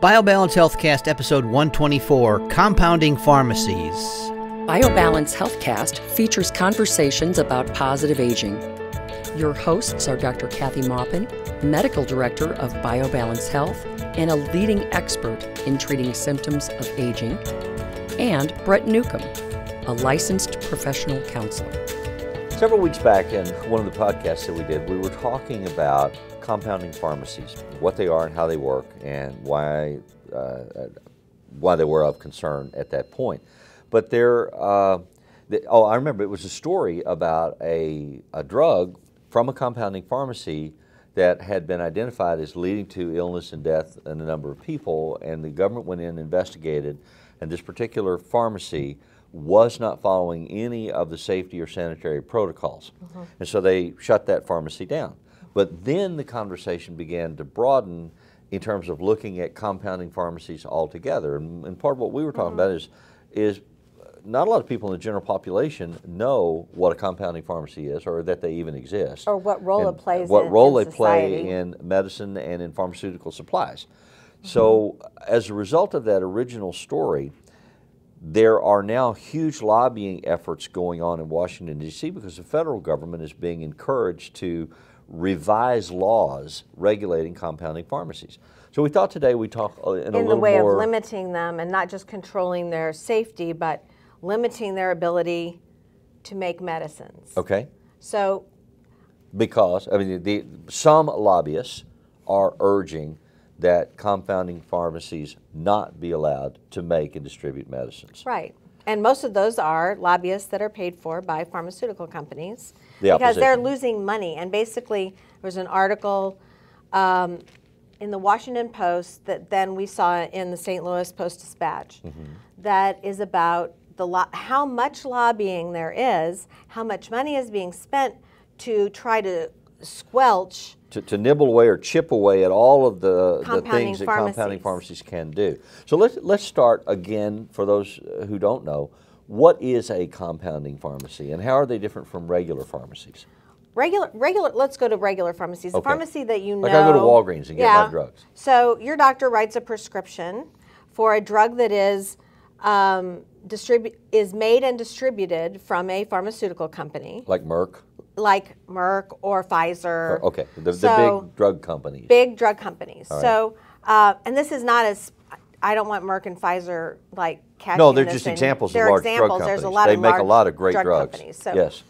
BioBalance Healthcast episode 124 Compounding Pharmacies. BioBalance Healthcast features conversations about positive aging. Your hosts are Dr. Kathy Maupin, Medical Director of BioBalance Health and a leading expert in treating symptoms of aging, and Brett Newcomb, a licensed professional counselor. Several weeks back, in one of the podcasts that we did, we were talking about compounding pharmacies, what they are and how they work, and why, uh, why they were of concern at that point. But there, uh, oh, I remember it was a story about a, a drug from a compounding pharmacy that had been identified as leading to illness and death in a number of people, and the government went in and investigated, and this particular pharmacy was not following any of the safety or sanitary protocols. Mm -hmm. And so they shut that pharmacy down. But then the conversation began to broaden in terms of looking at compounding pharmacies altogether. And, and part of what we were talking mm -hmm. about mm-hmm. is, is not a lot of people in the general population know what a compounding pharmacy is or that they even exist. Or what role it plays What in, role in they society. play in medicine and in pharmaceutical supplies. Mm -hmm. So as a result of that original story, there are now huge lobbying efforts going on in Washington, D.C. because the federal government is being encouraged to revise laws regulating compounding pharmacies. So we thought today we talk uh, in, in little more... In the way of limiting them and not just controlling their safety, but limiting their ability to make medicines. Okay. So... Because, I mean, the, some lobbyists are urging that compounding pharmacies not be allowed to make and distribute medicines. Right. And most of those are lobbyists that are paid for by pharmaceutical companies the because opposition. they're losing money. And basically, there was an article um, in the Washington Post that then we saw in the St. Louis Post Dispatch mm-hmm. that is about the lo- how much lobbying there is, how much money is being spent to try to squelch to, to, nibble away or chip away at all of the, the things that pharmacies. compounding pharmacies can do. So let's, let's start again for those uh, who don't know. What is a compounding pharmacy and how are they different from regular pharmacies? Regular, regular. Let's go to regular pharmacies. Okay. The pharmacy that you know. Like I go to Walgreens and yeah. get my drugs. So your doctor writes a prescription for a drug that is um, distribu- is made and distributed from a pharmaceutical company. Like Merck like Merck or Pfizer. Oh, okay, the, so, the big drug companies. Big drug companies. Right. So, uh, and this is not as I don't want Merck and Pfizer like No, they're just examples they're of large examples. drug companies. There's a lot they of make a lot of great drug drugs. Companies. So, yes.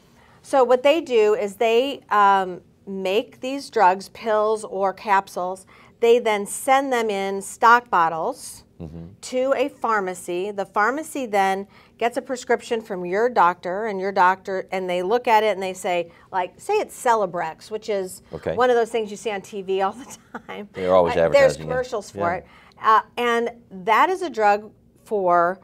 So what they do is they um, make these drugs, pills or capsules. They then send them in stock bottles mm -hmm. to a pharmacy. The pharmacy then gets a prescription from your doctor and your doctor and they look at it and they say like say it's celebrex which is okay. one of those things you see on tv all the time they're always uh, advertising there's commercials it. for yeah. it uh, and that is a drug for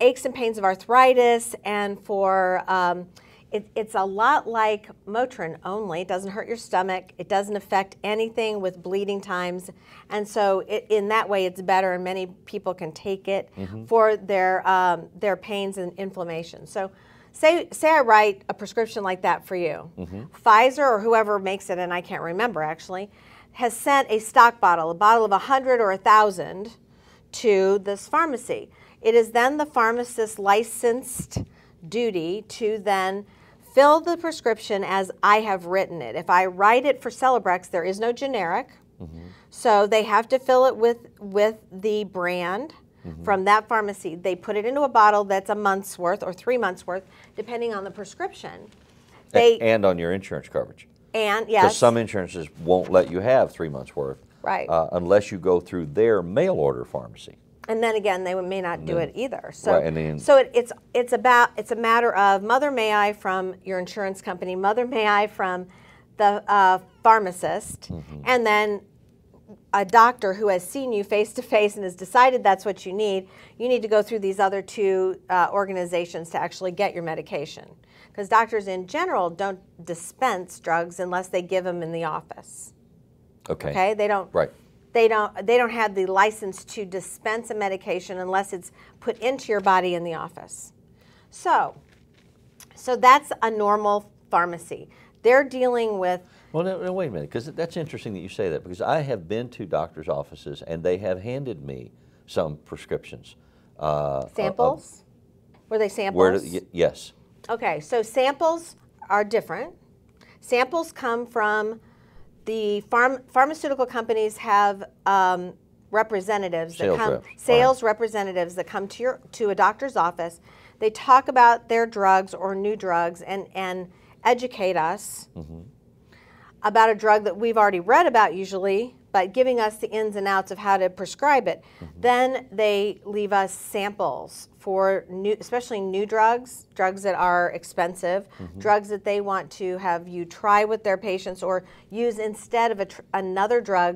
aches and pains of arthritis and for um, it, it's a lot like Motrin only. It doesn't hurt your stomach. It doesn't affect anything with bleeding times. And so it, in that way, it's better, and many people can take it mm-hmm. for their, um, their pains and inflammation. So say, say I write a prescription like that for you. Mm-hmm. Pfizer or whoever makes it, and I can't remember actually, has sent a stock bottle, a bottle of 100 or 1,000 to this pharmacy. It is then the pharmacist's licensed duty to then fill the prescription as I have written it. If I write it for Celebrex, there is no generic. Mm-hmm. So they have to fill it with, with the brand mm-hmm. from that pharmacy. They put it into a bottle that's a month's worth or three months worth, depending on the prescription. They, and on your insurance coverage. And, yes. Because some insurances won't let you have three months worth. Right. Uh, unless you go through their mail order pharmacy and then again they may not do it either so and then, so it, it's it's about it's a matter of mother may i from your insurance company mother may i from the uh, pharmacist mm -hmm. and then a doctor who has seen you face to face and has decided that's what you need you need to go through these other two uh, organizations to actually get your medication because doctors in general don't dispense drugs unless they give them in the office okay okay they don't right they don't they don't have the license to dispense a medication unless it's put into your body in the office. So, so that's a normal pharmacy. They're dealing with. Well, no, wait a minute, because that's interesting that you say that because I have been to doctors' offices and they have handed me some prescriptions. Uh, samples? Uh, Were they samples? Where yes. Okay, so samples are different. Samples come from the farm, pharmaceutical companies have um, representatives sales that come, reps. sales representatives that come to your to a doctor's office. They talk about their drugs or new drugs and and educate us mm -hmm. about a drug that we've already read about usually, but giving us the ins and outs of how to prescribe it. Mm -hmm. Then they leave us samples for new, especially new drugs, drugs that are expensive, mm -hmm. drugs that they want to have you try with their patients or use instead of another drug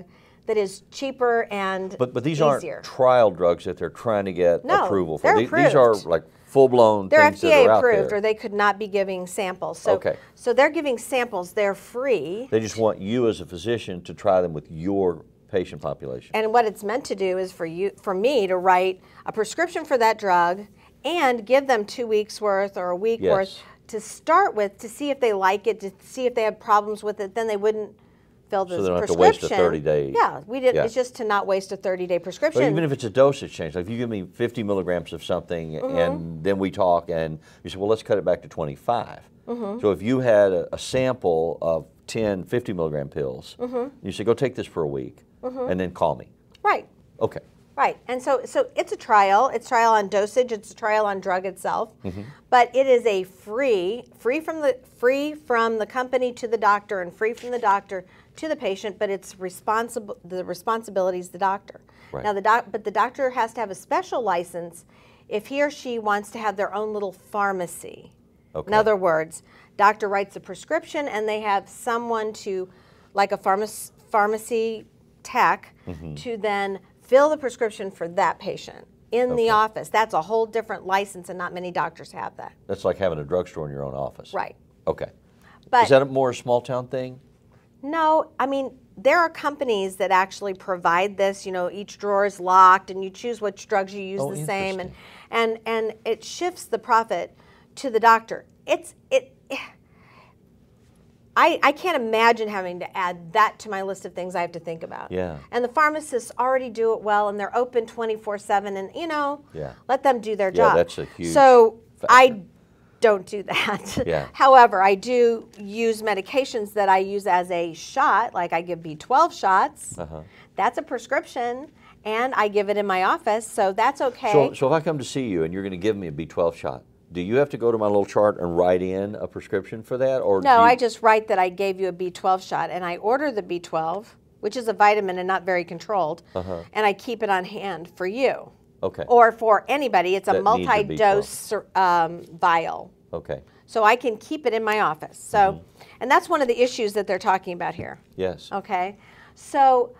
that is cheaper and but but these easier. aren't trial drugs that they're trying to get no, approval for. They're approved. These are like full blown. They're FDA approved, or they could not be giving samples. So, okay. So they're giving samples. They're free. They just want you as a physician to try them with your patient population. And what it's meant to do is for you, for me, to write a prescription for that drug and give them two weeks worth or a week yes. worth to start with to see if they like it, to see if they have problems with it. Then they wouldn't fill the so they don't prescription. Have to waste a 30 day. Yeah, we did. Yeah. It's just to not waste a 30 day prescription. But even if it's a dosage change, like if you give me 50 milligrams of something mm -hmm. and then we talk and you say, well, let's cut it back to 25. Mm -hmm. So if you had a, a, sample of 10 50 milligram pills, mm -hmm. you say, go take this for a week mm-hmm. and then call me. Right. Okay. Right, and so so it's a trial. It's trial on dosage. It's a trial on drug itself, mm-hmm. but it is a free, free from the free from the company to the doctor, and free from the doctor to the patient, but it's responsible. The responsibility is the doctor. Right. Now the doc, but the doctor has to have a special license if he or she wants to have their own little pharmacy. Okay. In other words, doctor writes a prescription, and they have someone to, like a pharmacy tech, mm-hmm. to then fill the prescription for that patient in okay. the office. That's a whole different license, and not many doctors have that. That's like having a drugstore in your own office. Right. Okay. But is that a more small town thing? No, I mean, there are companies that actually provide this. You know, each drawer is locked, and you choose which drugs you use oh, the same, and and and it shifts the profit to the doctor. It's it. I, I can't imagine having to add that to my list of things I have to think about. Yeah. And the pharmacists already do it well, and they're open 24/7, and you know, yeah. let them do their job. Yeah, that's a huge. So factor. I don't do that. Yeah. However, I do use medications that I use as a shot, like I give B12 shots. Uh-huh. That's a prescription, and I give it in my office, so that's okay. So, so if I come to see you and you're going to give me a B12 shot, do you have to go to my little chart and write in a prescription for that, or no? I just write that I gave you a B12 shot, and I order the B12, which is a vitamin and not very controlled, uh-huh. and I keep it on hand for you. Okay. Or for anybody, it's a That multi dose um, vial. Okay, So I can keep it in my office. So, mm-hmm. and that's one of the issues that they're talking about here. yes. Okay. So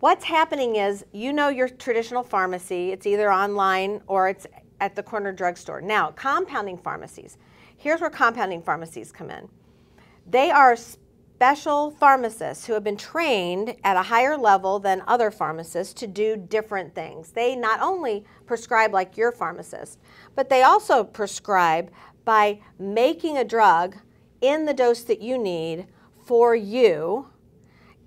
what's happening is you know your traditional pharmacy, it's either online or it's at the corner drugstore. Now, compounding pharmacies. Here's where compounding pharmacies come in. They are special pharmacists who have been trained at a higher level than other pharmacists to do different things. They not only prescribe like your pharmacist, but they also prescribe by making a drug in the dose that you need for you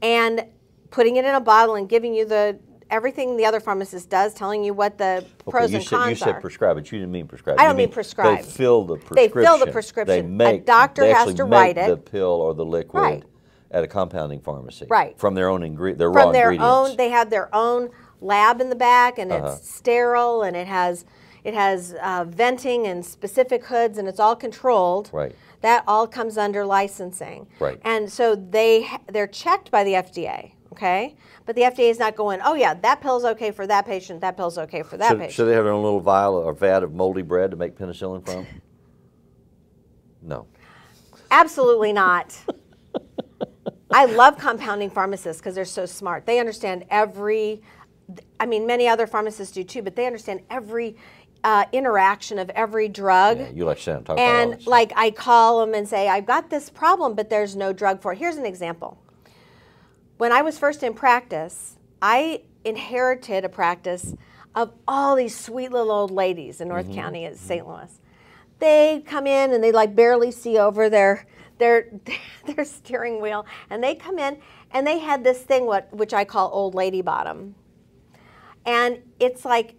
and putting it in a bottle and giving you the everything the other pharmacist does, telling you what the okay, pros and said, cons you are. You said prescribe but You didn't mean prescribe. I don't you mean, mean prescribe. They fill the prescription. They fill the prescription. They make, a doctor has to write it. the pill or the liquid right. at a compounding pharmacy. Right. From their own ingre- their From their own, they have their own lab in the back, and uh -huh. it's uh-huh. sterile, and it has it has uh, venting and specific hoods, and it's all controlled. Right. That all comes under licensing. Right. And so they they're checked by the FDA okay? But the FDA is not going, oh yeah, that pill's okay for that patient, that pill's okay for that should, patient. Should they have their own little vial or vat of moldy bread to make penicillin from? no. Absolutely not. I love compounding pharmacists because they're so smart. They understand every, I mean, many other pharmacists do too, but they understand every uh, interaction of every drug. Yeah, you like Sam, talk and about And like I call them and say, I've got this problem, but there's no drug for it. Here's an example when I was first in practice, I inherited a practice of all these sweet little old ladies in North mm-hmm. County at mm-hmm. St. Louis. They come in and they like barely see over their their their steering wheel, and they come in and they had this thing what which I call old lady bottom, and it's like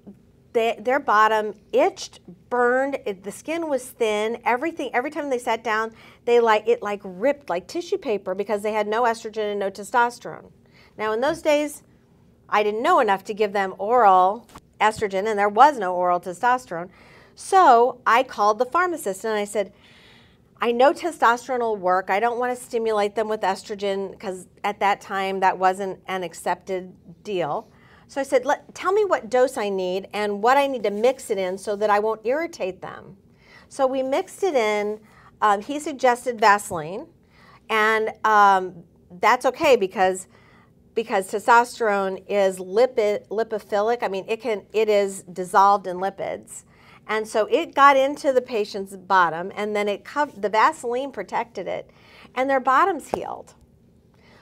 they, their bottom itched, burned. It, the skin was thin. Everything. Every time they sat down, they like it like ripped like tissue paper because they had no estrogen and no testosterone. Now in those days, I didn't know enough to give them oral estrogen, and there was no oral testosterone. So I called the pharmacist and I said, I know testosterone will work. I don't want to stimulate them with estrogen because at that time that wasn't an accepted deal. So I said, tell me what dose I need and what I need to mix it in so that I won't irritate them. So we mixed it in. Um, he suggested Vaseline, and um, that's okay because because testosterone is lipid lipophilic. I mean, it can it is dissolved in lipids, and so it got into the patient's bottom, and then it the Vaseline protected it, and their bottoms healed.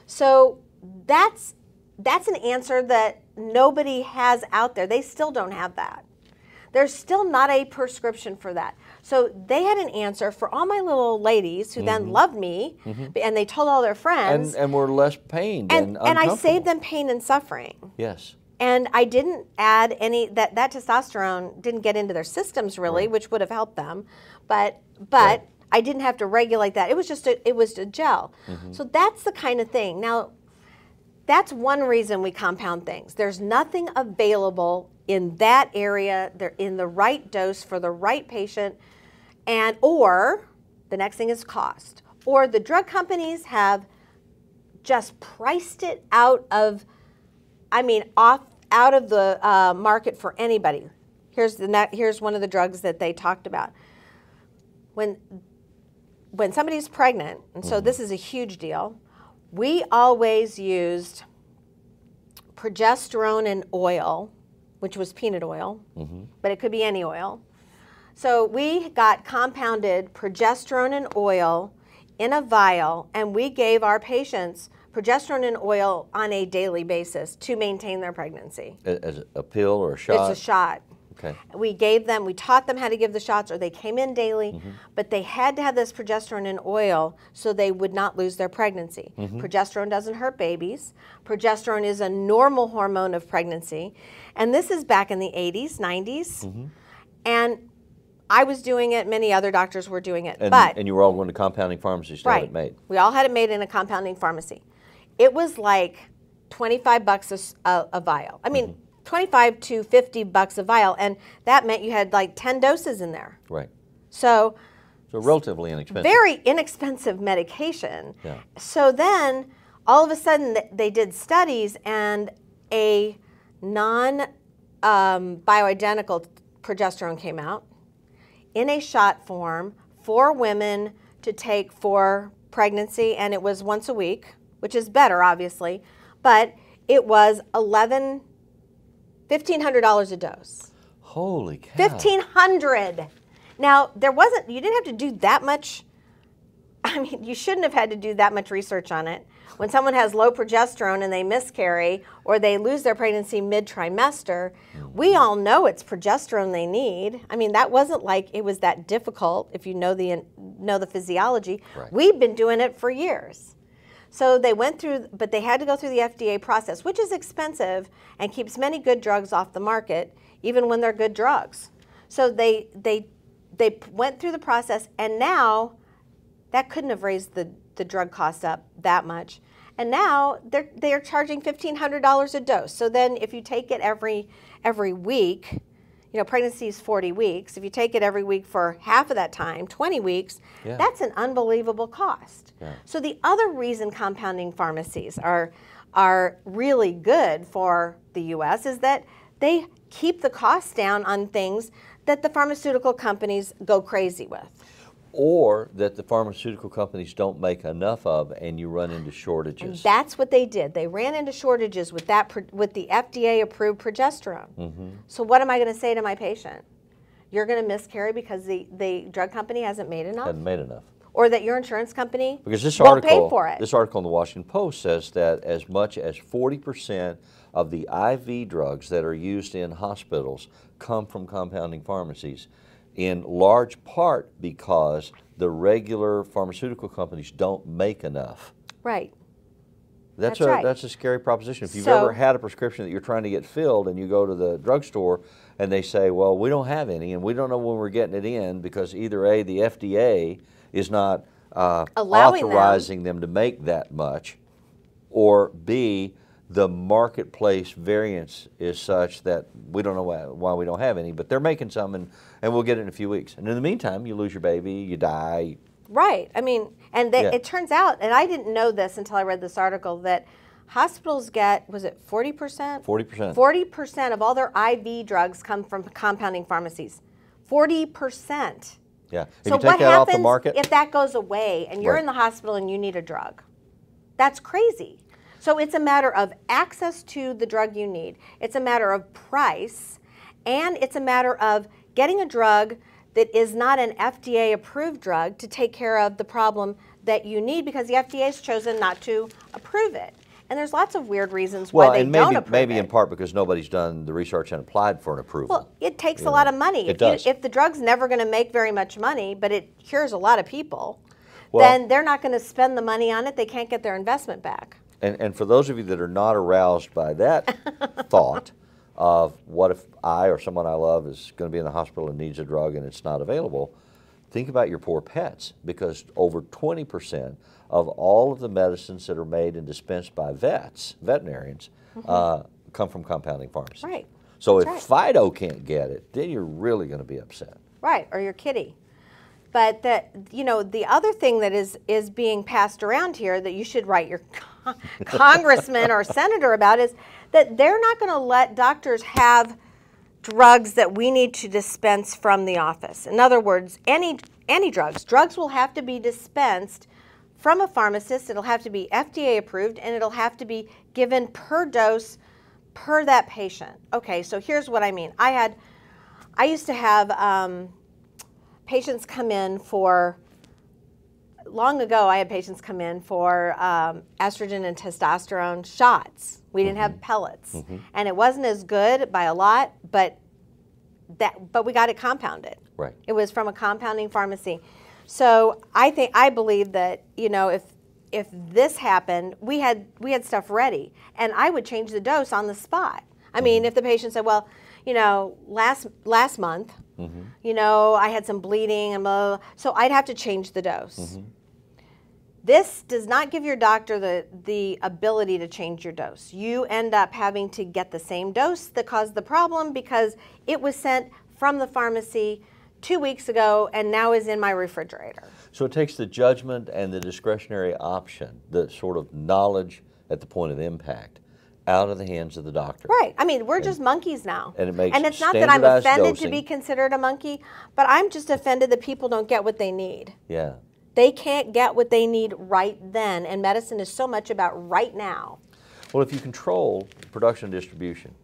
So that's that's an answer that nobody has out there. They still don't have that. There's still not a prescription for that. So they had an answer for all my little ladies who mm -hmm. then mm-hmm. loved me mm -hmm. and they told all their friends. And, and were less pained and, and, and I saved them pain and suffering. Yes. And I didn't add any that that testosterone didn't get into their systems really, right. which would have helped them. But but right. I didn't have to regulate that. It was just a, it was a gel. Mm -hmm. So that's the kind of thing. Now that's one reason we compound things. There's nothing available in that area, they're in the right dose for the right patient, and or the next thing is cost. Or the drug companies have just priced it out of, I mean, off out of the uh, market for anybody. Here's the net, here's one of the drugs that they talked about. When when somebody's pregnant, and so mm. this is a huge deal, we always used progesterone and oil, which was peanut oil, mm-hmm. but it could be any oil. So we got compounded progesterone and oil in a vial, and we gave our patients progesterone and oil on a daily basis to maintain their pregnancy. As a pill or a shot? It's a shot. Okay. We gave them, we taught them how to give the shots, or they came in daily, mm -hmm. but they had to have this progesterone in oil so they would not lose their pregnancy. Mm -hmm. Progesterone doesn't hurt babies. Progesterone is a normal hormone of pregnancy. And this is back in the 80s, 90s. Mm -hmm. And I was doing it. Many other doctors were doing it. And, but and you were all going to compounding pharmacies to right. have it made. We all had it made in a compounding pharmacy. It was like twenty five bucks a, a, a, vial. I mean, mm -hmm. 25 to 50 bucks a vial, and that meant you had like 10 doses in there. Right. So, so relatively inexpensive. Very inexpensive medication. Yeah. So then all of a sudden they did studies and a non um, bioidentical progesterone came out in a shot form for women to take for pregnancy, and it was once a week, which is better, obviously, but it was 11 $1,500 a dose. Holy cow. 1500 Now, there wasn't, you didn't have to do that much. I mean, you shouldn't have had to do that much research on it. When someone has low progesterone and they miscarry or they lose their pregnancy mid trimester, we mm. all know it's progesterone they need. I mean, that wasn't like it was that difficult if you know the, know the physiology. Right. We've been doing it for years. So they went through, but they had to go through the FDA process, which is expensive and keeps many good drugs off the market, even when they're good drugs. So they they they went through the process, and now that couldn't have raised the, the drug cost up that much. And now they're they are charging fifteen hundred dollars a dose. So then, if you take it every every week, you know, pregnancy is 40 weeks. If you take it every week for half of that time, 20 weeks, yeah. that's an unbelievable cost. Yeah. So the other reason compounding pharmacies are are really good for the US is that they keep the costs down on things that the pharmaceutical companies go crazy with or that the pharmaceutical companies don't make enough of and you run into shortages. And that's what they did. They ran into shortages with that with the FDA approved progesterone. Mm -hmm. So what am I going to say to my patient? You're going to miscarry because the, the drug company hasn't made enough? Hasn't made enough. Or that your insurance company because this won't article, pay for it. This article in the Washington Post says that as much as 40% of the IV drugs that are used in hospitals come from compounding pharmacies in large part because the regular pharmaceutical companies don't make enough. Right. That's, that's a right. that's a scary proposition. If you've so, ever had a prescription that you're trying to get filled and you go to the drugstore and they say, "Well, we don't have any, and we don't know when we're getting it in because either a the FDA is not uh, authorizing them. them to make that much, or b the marketplace variance is such that we don't know why, why, we don't have any, but they're making some, and, and we'll get it in a few weeks. And in the meantime, you lose your baby, you die. Right. I mean, and they, yeah. it turns out, and I didn't know this until I read this article, that hospitals get, was it 40%? 40%. 40% of all their IV drugs come from compounding pharmacies. 40%. Yeah. If so what happens market, if that goes away and you're right. in the hospital and you need a drug? That's crazy. So it's a matter of access to the drug you need, it's a matter of price, and it's a matter of getting a drug that is not an FDA approved drug to take care of the problem that you need because the FDA has chosen not to approve it. And there's lots of weird reasons well, why they and maybe, don't approve maybe it. in part because nobody's done the research and applied for an approval. Well, it takes you a know, lot of money. It if, does. You, if the drug's never going to make very much money, but it cures a lot of people, well, then they're not going to spend the money on it. They can't get their investment back. And, and for those of you that are not aroused by that thought of what if I or someone I love is going to be in the hospital and needs a drug and it's not available, think about your poor pets because over 20% of all of the medicines that are made and dispensed by vets, veterinarians, mm -hmm. uh, come from compounding pharmacies. Right. So That's if right. Fido can't get it, then you're really going to be upset. Right, or your kitty. But that you know, the other thing that is is being passed around here that you should write your congressman or senator about is that they're not going to let doctors have drugs that we need to dispense from the office. In other words, any any drugs, drugs will have to be dispensed from a pharmacist. It'll have to be FDA approved and it'll have to be given per dose per that patient. Okay, so here's what I mean. I had I used to have um, patients come in for long ago, I had patients come in for um, estrogen and testosterone shots. We didn't have mm-hmm. pellets, mm-hmm. and it wasn't as good by a lot, but that but we got it compounded. Right. It was from a compounding pharmacy. So I think I believe that you know if if this happened, we had we had stuff ready, and I would change the dose on the spot. I mean, mm-hmm. if the patient said, well, you know, last last month Mm-hmm. You know, I had some bleeding and blah, blah, blah. so I'd have to change the dose. Mm-hmm. This does not give your doctor the, the ability to change your dose. You end up having to get the same dose that caused the problem because it was sent from the pharmacy two weeks ago and now is in my refrigerator. So it takes the judgment and the discretionary option, the sort of knowledge at the point of impact out of the hands of the doctor. Right. I mean, we're and, just monkeys now. And it makes And it's not that I'm offended dosing. to be considered a monkey, but I'm just offended that people don't get what they need. Yeah. They can't get what they need right then, and medicine is so much about right now. Well, if you control production and distribution,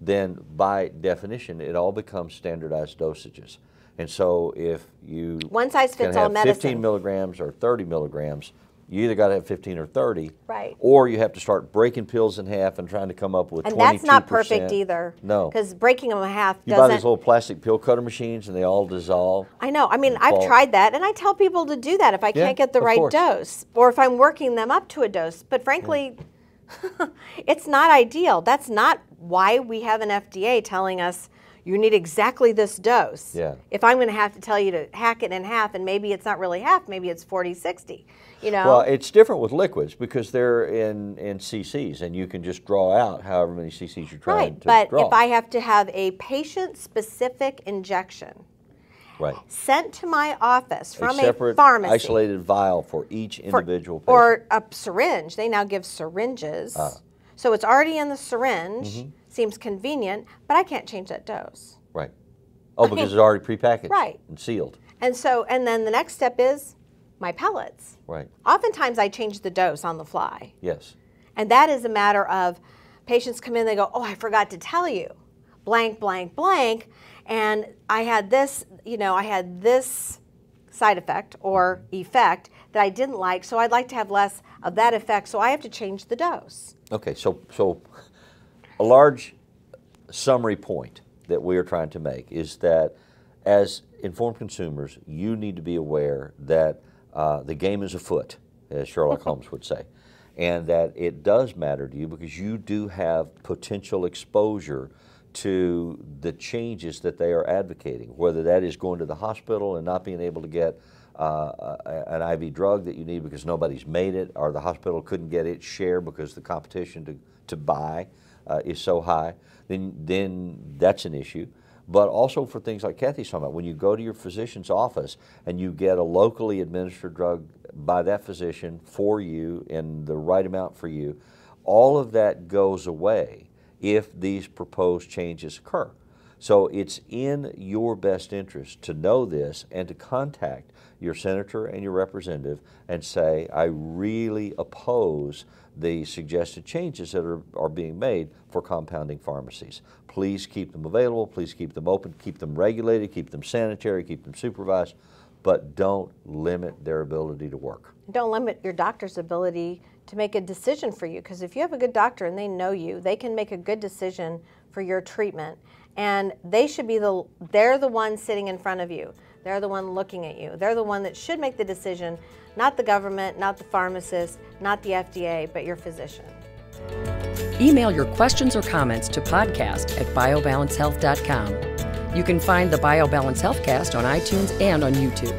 then by definition, it all becomes standardized dosages. And so if you one size fits all medicine, 15 milligrams or 30 milligrams you either got to have 15 or 30 right or you have to start breaking pills in half and trying to come up with and 22%. that's not perfect either no because breaking them in half you doesn't... buy these little plastic pill cutter machines and they all dissolve i know i mean i've fall. tried that and i tell people to do that if i yeah, can't get the right course. dose or if i'm working them up to a dose but frankly yeah. it's not ideal that's not why we have an fda telling us you need exactly this dose. Yeah. If I'm going to have to tell you to hack it in half, and maybe it's not really half, maybe it's 40, 60, you know? Well, it's different with liquids because they're in, in cc's, and you can just draw out however many cc's you're trying right, to but draw. if I have to have a patient-specific injection, Right. Sent to my office from a, separate, a pharmacy. isolated vial for each individual for, Or a syringe. They now give syringes. Uh. So it's already in the syringe. Mm -hmm seems convenient, but I can't change that dose. Right. Oh, because I mean, it's already prepackaged. Right. And sealed. And so, and then the next step is my pellets. Right. Oftentimes I change the dose on the fly. Yes. And that is a matter of patients come in, they go, oh, I forgot to tell you, blank, blank, blank. And I had this, you know, I had this side effect or effect that I didn't like, so I'd like to have less of that effect, so I have to change the dose. Okay, so, so a large summary point that we are trying to make is that as informed consumers, you need to be aware that uh, the game is afoot, as Sherlock Holmes would say, and that it does matter to you because you do have potential exposure to the changes that they are advocating, whether that is going to the hospital and not being able to get uh, an IV drug that you need because nobody's made it, or the hospital couldn't get its share because the competition to, to buy uh, is so high, then, then that's an issue. But also for things like Kathy's talking about, when you go to your physician's office and you get a locally administered drug by that physician for you in the right amount for you, all of that goes away if these proposed changes occur. So it's in your best interest to know this and to contact your senator and your representative and say, I really oppose the suggested changes that are, are being made for compounding pharmacies. Please keep them available, please keep them open, keep them regulated, keep them sanitary, keep them supervised, but don't limit their ability to work. Don't limit your doctor's ability to make a decision for you because if you have a good doctor and they know you, they can make a good decision for your treatment and they should be the they're the ones sitting in front of you. They're the one looking at you. They're the one that should make the decision, not the government, not the pharmacist, not the FDA, but your physician. Email your questions or comments to podcast at biobalancehealth.com. You can find the BioBalance Healthcast on iTunes and on YouTube.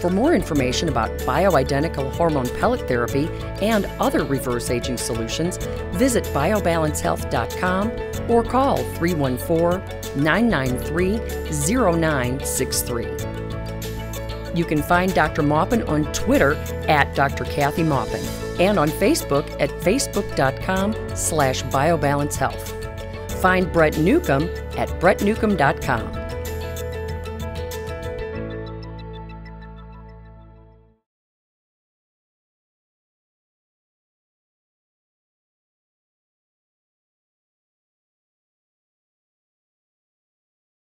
For more information about bioidentical hormone pellet therapy and other reverse aging solutions, visit biobalancehealth.com or call 314 993 0963. You can find Dr. Maupin on Twitter at Dr. Kathy Maupin and on Facebook at facebook.com slash biobalancehealth. Find Brett Newcomb at brettnewcomb.com.